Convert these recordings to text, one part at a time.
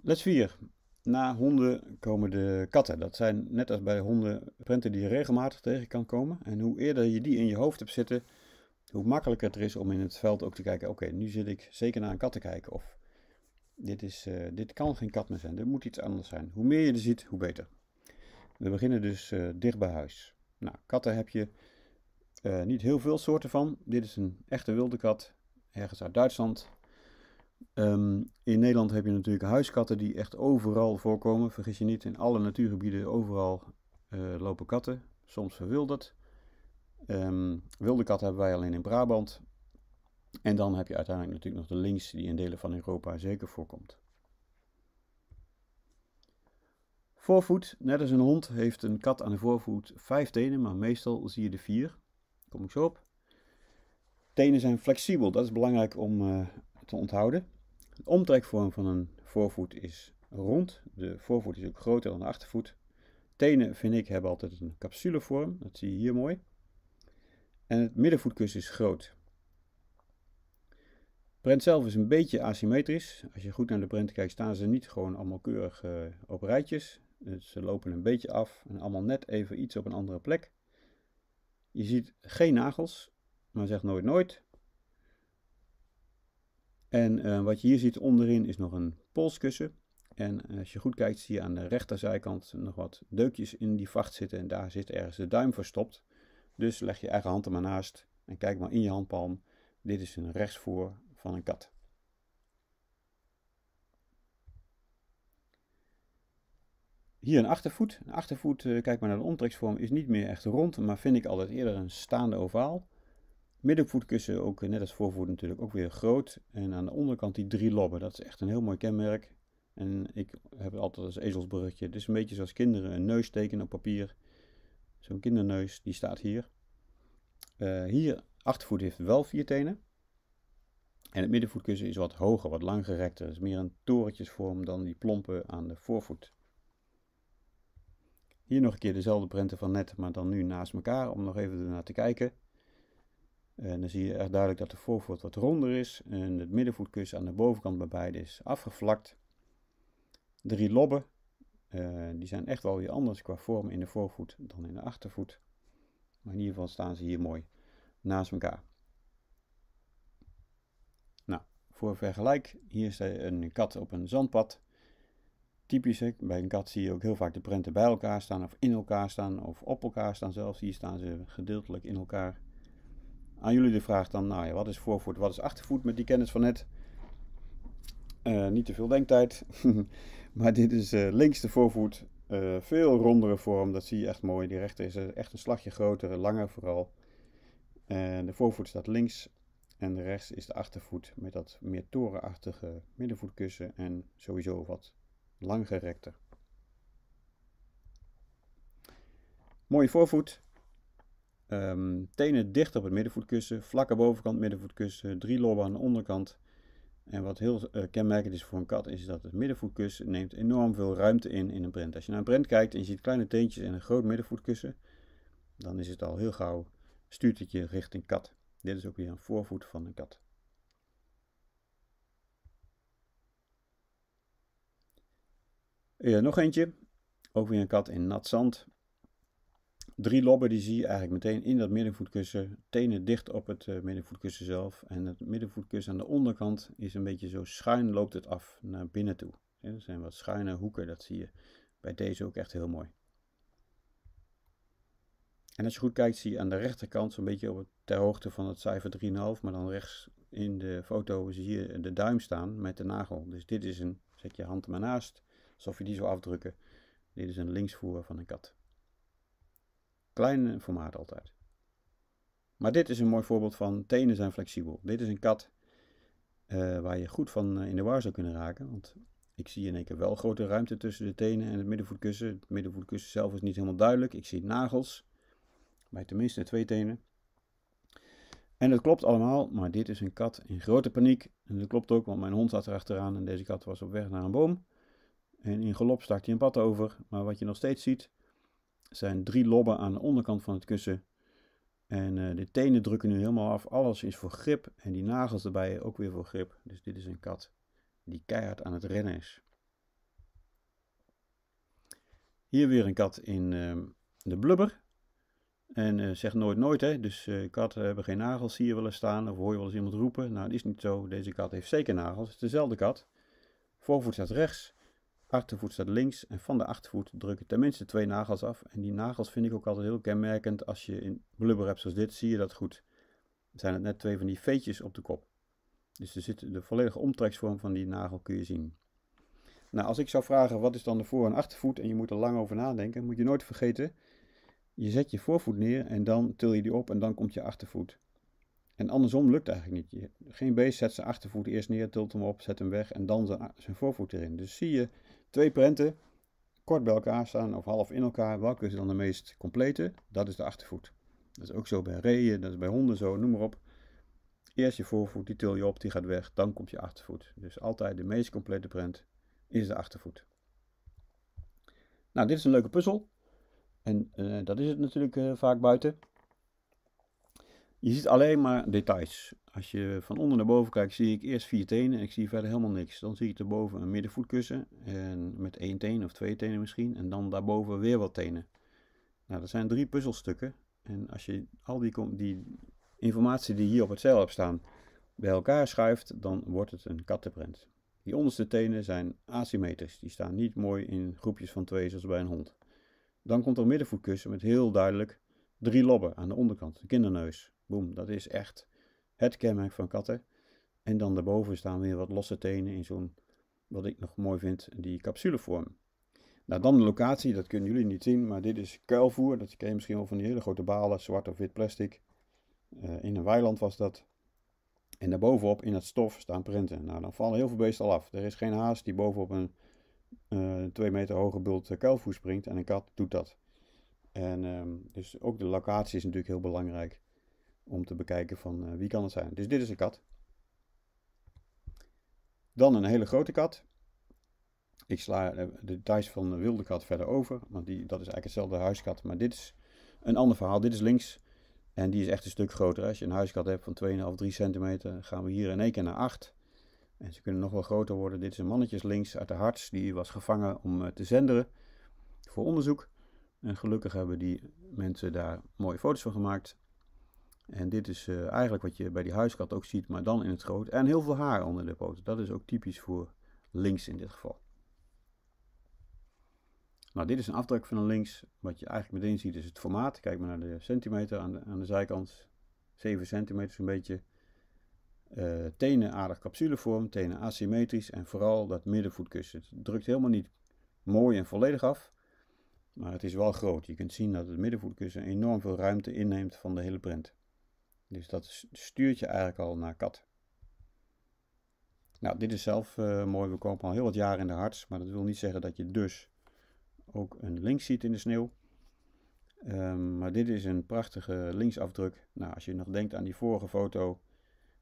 Les 4. Na honden komen de katten. Dat zijn net als bij honden prenten die je regelmatig tegen kan komen. En hoe eerder je die in je hoofd hebt zitten, hoe makkelijker het is om in het veld ook te kijken. Oké, nu zit ik zeker naar een kat te kijken. Of dit, is, eh, dit kan geen kat meer zijn. Dit moet iets anders zijn. Hoe meer je er ziet, hoe beter. We beginnen dus eh, dicht bij huis. Nou, katten heb je eh, niet heel veel soorten van. Dit is een echte wilde kat, ergens uit Duitsland. Ehm, in Nederland heb je natuurlijk huiskatten die echt overal voorkomen. Vergis je niet, in alle natuurgebieden overal eh, lopen katten, soms verwilderd. Ehm, wilde katten hebben wij alleen in Brabant. En dan heb je uiteindelijk natuurlijk nog de links die in delen van Europa zeker voorkomt. Voorvoet, net als een hond, heeft een kat aan de voorvoet vijf tenen, maar meestal zie je de vier. kom ik zo op. Tenen zijn flexibel, dat is belangrijk om eh, te onthouden. De omtrekvorm van een voorvoet is rond. De voorvoet is ook groter dan de achtervoet. Tenen, vind ik, hebben altijd een capsulevorm. Dat zie je hier mooi. En het middenvoetkussen is groot. Print zelf is een beetje asymmetrisch. Als je goed naar de print kijkt, staan ze niet gewoon allemaal keurig eh, op rijtjes. Dus ze lopen een beetje af en allemaal net even iets op een andere plek. Je ziet geen nagels, maar zeg nooit nooit. En eh, wat je hier ziet onderin is nog een polskussen. En eh, als je goed kijkt zie je aan de rechterzijkant nog wat deukjes in die vacht zitten. En daar zit ergens de duim verstopt. Dus leg je eigen hand er maar naast en kijk maar in je handpalm. Dit is een rechtsvoer van een kat. Hier een achtervoet. Een achtervoet, eh, kijk maar naar de omtreksvorm, is niet meer echt rond, maar vind ik altijd eerder een staande ovaal. Middenvoetkussen ook net als voorvoet natuurlijk ook weer groot. En aan de onderkant die drie lobben. Dat is echt een heel mooi kenmerk. En ik heb het altijd als ezelsbruggetje. Het is een beetje zoals kinderen een neus tekenen op papier. Zo'n kinderneus, die staat hier. Uh, hier, achtervoet heeft wel vier tenen. En het middenvoetkussen is wat hoger, wat langgerekter. Het is meer een torentjesvorm dan die plompen aan de voorvoet. Hier nog een keer dezelfde prenten van net, maar dan nu naast elkaar om nog even ernaar te kijken. En dan zie je echt duidelijk dat de voorvoet wat ronder is en het middenvoetkussen aan de bovenkant bij beide is afgevlakt. Drie lobben, eh, die zijn echt wel weer anders qua vorm in de voorvoet dan in de achtervoet. Maar in ieder geval staan ze hier mooi naast elkaar. Nou, voor vergelijk, hier is een kat op een zandpad. Typisch, bij een kat zie je ook heel vaak de prenten bij elkaar staan of in elkaar staan of op elkaar staan zelfs. Hier staan ze gedeeltelijk in elkaar aan jullie de vraag dan, nou ja, wat is voorvoet, wat is achtervoet met die kennis van net? Eh, niet te veel denktijd, maar dit is eh, links de voorvoet, eh, veel rondere vorm, dat zie je echt mooi. Die rechter is echt een slagje groter, langer vooral. de voorvoet staat links en rechts is de achtervoet met dat meer torenachtige middenvoetkussen en sowieso wat langgerekter. Mooie voorvoet, Ehm, tenen dicht op het middenvoetkussen, vlakke bovenkant middenvoetkussen, drie lobben aan de onderkant. En wat heel eh, kenmerkend is voor een kat is dat het middenvoetkussen neemt enorm veel ruimte in in een print. Als je naar een print kijkt en je ziet kleine teentjes en een groot middenvoetkussen, dan is het al heel gauw stuurt het je richting kat. Dit is ook weer een voorvoet van een kat. Eh, nog eentje, ook weer een kat in nat zand drie lobben die zie je eigenlijk meteen in dat middenvoetkussen. Tenen dicht op het eh, middenvoetkussen zelf. En het middenvoetkussen aan de onderkant is een beetje zo schuin loopt het af naar binnen toe. Er zijn wat schuine hoeken, dat zie je bij deze ook echt heel mooi. En als je goed kijkt zie je aan de rechterkant, zo'n beetje op het, ter hoogte van het cijfer 3,5, maar dan rechts in de foto zie je de duim staan met de nagel. Dus dit is een, zet je hand ernaast maar naast, alsof je die zou afdrukken. Dit is een linksvoer van een kat. Klein formaat altijd. Maar dit is een mooi voorbeeld van tenen zijn flexibel. Dit is een kat eh, waar je goed van eh, in de war zou kunnen raken. Want ik zie in één keer wel grote ruimte tussen de tenen en het middenvoetkussen. Het middenvoetkussen zelf is niet helemaal duidelijk. Ik zie nagels. Bij tenminste twee tenen. En het klopt allemaal, maar dit is een kat in grote paniek. En dat klopt ook, want mijn hond zat er achteraan en deze kat was op weg naar een boom. En in galop stak hij een pad over. Maar wat je nog steeds ziet, zijn drie lobben aan de onderkant van het kussen. En eh, de tenen drukken nu helemaal af. Alles is voor grip. En die nagels erbij ook weer voor grip. Dus dit is een kat die keihard aan het rennen is. Hier weer een kat in ehm, de blubber. En uh, eh, zeg nooit nooit, hè. Dus uh, katten hebben geen nagels, zie je staan of hoor je wel eens iemand roepen. Nou, dat is niet zo. Deze kat heeft zeker nagels. Het is dezelfde kat. Voorvoet staat rechts achtervoet staat links en van de achtervoet drukken tenminste twee nagels af. En die nagels vind ik ook altijd heel kenmerkend. Als je in blubber hebt zoals dit, zie je dat goed. Er zijn het net twee van die veetjes op de kop. Dus er zit de volledige omtreksvorm van die nagel kun je zien. Nou, als ik zou vragen wat is dan de voor- en achtervoet en je moet er lang over nadenken, moet je nooit vergeten, je zet je voorvoet neer en dan til je die op en dan komt je achtervoet. En andersom lukt het eigenlijk niet. Geen beest zet zijn achtervoet eerst neer, tilt hem op, zet hem weg en dan zijn voorvoet erin. Dus zie je Twee prenten, kort bij elkaar staan of half in elkaar. Welke is dan de meest complete? Dat is de achtervoet. Dat is ook zo bij reeën, dat is bij honden zo, noem maar op. Eerst je voorvoet, die til je op, die gaat weg, dan komt je achtervoet. Dus altijd de meest complete prent is de achtervoet. Nou, dit is een leuke puzzel. En eh, dat is het natuurlijk eh, vaak buiten. Je ziet alleen maar details. Als je van onder naar boven kijkt, zie ik eerst vier tenen en ik zie verder helemaal niks. Dan zie ik erboven een middenvoetkussen en met één teen of twee tenen misschien. En dan daarboven weer wat tenen. Nou, dat zijn drie puzzelstukken. En als je al die, die informatie die hier op het cel hebt staan bij elkaar schuift, dan wordt het een kattenprint. Die onderste tenen zijn asymmetrisch. Die staan niet mooi in groepjes van twee zoals bij een hond. Dan komt er een middenvoetkussen met heel duidelijk drie lobben aan de onderkant, een kinderneus. Boom, dat is echt het kenmerk van katten. En dan daarboven staan weer wat losse tenen in zo'n, wat ik nog mooi vind, die capsulevorm. Nou, dan de locatie, dat kunnen jullie niet zien, maar dit is kuilvoer. Dat ken je misschien wel van die hele grote balen, zwart of wit plastic. Eh, in een weiland was dat. En daarbovenop in dat stof staan printen. Nou, dan vallen heel veel beesten al af. Er is geen haas die bovenop een uh, twee meter hoge bult eh, kuilvoer springt en een kat doet dat. En ehm, dus ook de locatie is natuurlijk heel belangrijk om te bekijken van uh, wie kan het zijn. Dus dit is een kat. Dan een hele grote kat. Ik sla eh, de details van de wilde kat verder over, want die, dat is eigenlijk hetzelfde huiskat. Maar dit is een ander verhaal. Dit is links en die is echt een stuk groter. Als je een huiskat hebt van 2,5, 3 centimeter, gaan we hier in één keer naar 8. En ze kunnen nog wel groter worden. Dit is een mannetjes links uit de harts. Die was gevangen om eh, te zenderen voor onderzoek. En gelukkig hebben die mensen daar mooie foto's van gemaakt. En dit is eh, eigenlijk wat je bij die huiskat ook ziet, maar dan in het groot. En heel veel haar onder de poten. Dat is ook typisch voor links in dit geval. Nou, dit is een afdruk van een links. Wat je eigenlijk meteen ziet is het formaat. Kijk maar naar de centimeter aan de, aan de zijkant. 7 centimeter zo'n beetje. Eh, tenen aardig capsulevorm, tenen asymmetrisch en vooral dat middenvoetkussen. Het drukt helemaal niet mooi en volledig af, maar het is wel groot. Je kunt zien dat het middenvoetkussen enorm veel ruimte inneemt van de hele print. Dus dat stuurt je eigenlijk al naar kat. Nou, dit is zelf eh, mooi. We kopen al heel wat jaren in de harts. Maar dat wil niet zeggen dat je dus ook een link ziet in de sneeuw. Ehm, maar dit is een prachtige linksafdruk. Nou, als je nog denkt aan die vorige foto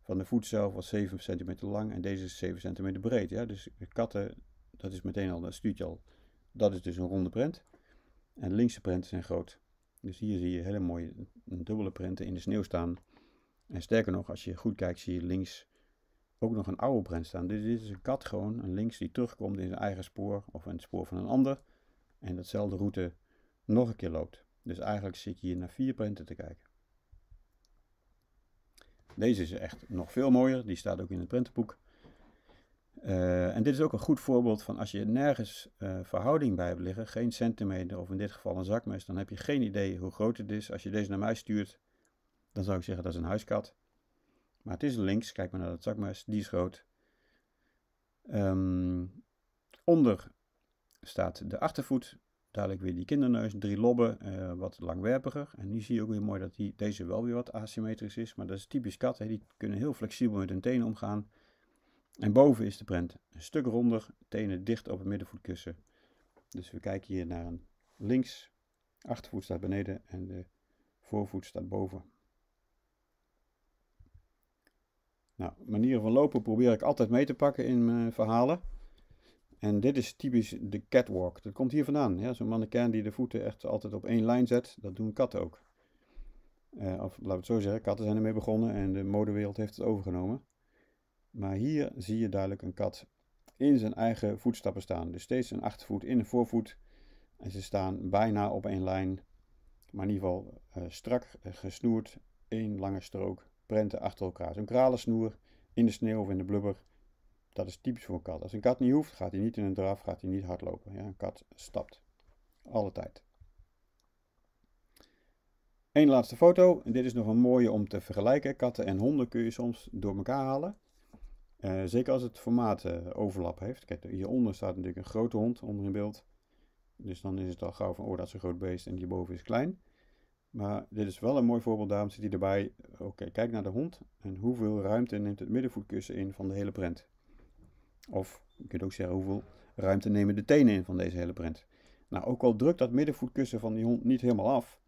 van de voet zelf was 7 cm lang en deze is 7 cm breed. Ja? Dus katten, dat is meteen al, dat stuurt je al. Dat is dus een ronde print En de linkse prenten zijn groot. Dus hier zie je hele mooie dubbele prenten in de sneeuw staan. En sterker nog, als je goed kijkt, zie je links ook nog een oude brand staan. dit is een kat gewoon, een links die terugkomt in zijn eigen spoor of in het spoor van een ander. En datzelfde route nog een keer loopt. Dus eigenlijk zit je hier naar vier printen te kijken. Deze is echt nog veel mooier, die staat ook in het printenboek. Eh, en dit is ook een goed voorbeeld van als je nergens eh, verhouding bij hebt liggen, geen centimeter of in dit geval een zakmes, dan heb je geen idee hoe groot het is. Als je deze naar mij stuurt, dan zou ik zeggen dat is een huiskat. Maar het is links, kijk maar naar dat zakmes, die is groot. Ehm, onder staat de achtervoet, dadelijk weer die kinderneus, drie lobben, uh, wat langwerpiger. En nu zie je ook weer mooi dat die, deze wel weer wat asymmetrisch is, maar dat is typisch kat. Die kunnen heel flexibel met hun tenen omgaan. En boven is de prent een stuk ronder, tenen dicht op het middenvoetkussen. Dus we kijken hier naar een links, achtervoet staat beneden en de voorvoet staat boven. Nou, manieren van lopen probeer ik altijd mee te pakken in mijn verhalen. En dit is typisch de catwalk. Dat komt hier vandaan. Ja? Zo'n mannequin die de voeten echt altijd op één lijn zet. Dat doen katten ook. Eh, of laten we het zo zeggen, katten zijn ermee begonnen en de modewereld heeft het overgenomen. Maar hier zie je duidelijk een kat in zijn eigen voetstappen staan. Dus steeds een achtervoet in een voorvoet. En ze staan bijna op één lijn. Maar in ieder geval eh, strak gesnoerd, één lange strook prenten achter elkaar. Zo'n kralensnoer in de sneeuw of in de blubber. Dat is typisch voor een kat. Als een kat niet hoeft, gaat hij niet in een draf, gaat hij niet hardlopen. Ja, een kat stapt. Alle tijd. Eén laatste foto. dit is nog een mooie om te vergelijken. Katten en honden kun je soms door elkaar halen. Eh, zeker als het formaat eh, overlap heeft. Kijk, hieronder staat natuurlijk een grote hond onder in beeld. Dus dan is het al gauw van, oh dat ze een groot beest en hierboven is klein. Maar dit is wel een mooi voorbeeld, dames. zit hij erbij. Eh, oké, kijk naar de hond en hoeveel ruimte neemt het middenvoetkussen in van de hele prent. Of je kunt ook zeggen hoeveel ruimte nemen de tenen in van deze hele prent. Nou, ook al drukt dat middenvoetkussen van die hond niet helemaal af,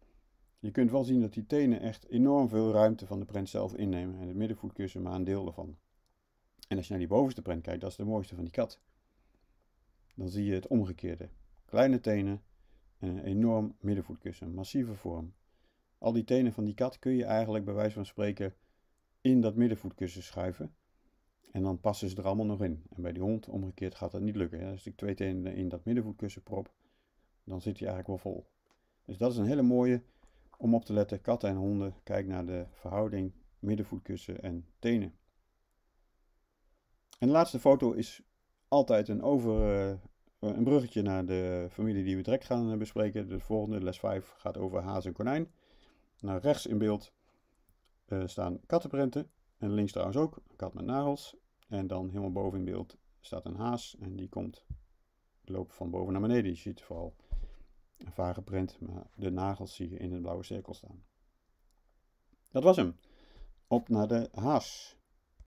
je kunt wel zien dat die tenen echt enorm veel ruimte van de prent zelf innemen en het middenvoetkussen maar een deel ervan. En als je naar die bovenste prent kijkt, dat is de mooiste van die kat. Dan zie je het omgekeerde. Kleine tenen en eh, een enorm middenvoetkussen, massieve vorm. Al die tenen van die kat kun je eigenlijk bij wijze van spreken in dat middenvoetkussen schuiven. En dan passen ze er allemaal nog in. En bij die hond omgekeerd gaat dat niet lukken. Hè? Als ik twee tenen in dat middenvoetkussen prop, dan zit hij eigenlijk wel vol. Dus dat is een hele mooie om op te letten. Katten en honden, kijk naar de verhouding middenvoetkussen en tenen. En de laatste foto is altijd een, over, eh, een bruggetje naar de familie die we direct gaan bespreken. De volgende, les 5, gaat over haas en konijn naar rechts in beeld eh, staan kattenprenten. En links trouwens ook, een kat met nagels. En dan helemaal boven in beeld staat een haas. En die komt loopt van boven naar beneden. Je ziet vooral een vage print, maar de nagels zie je in een blauwe cirkel staan. Dat was hem. Op naar de haas.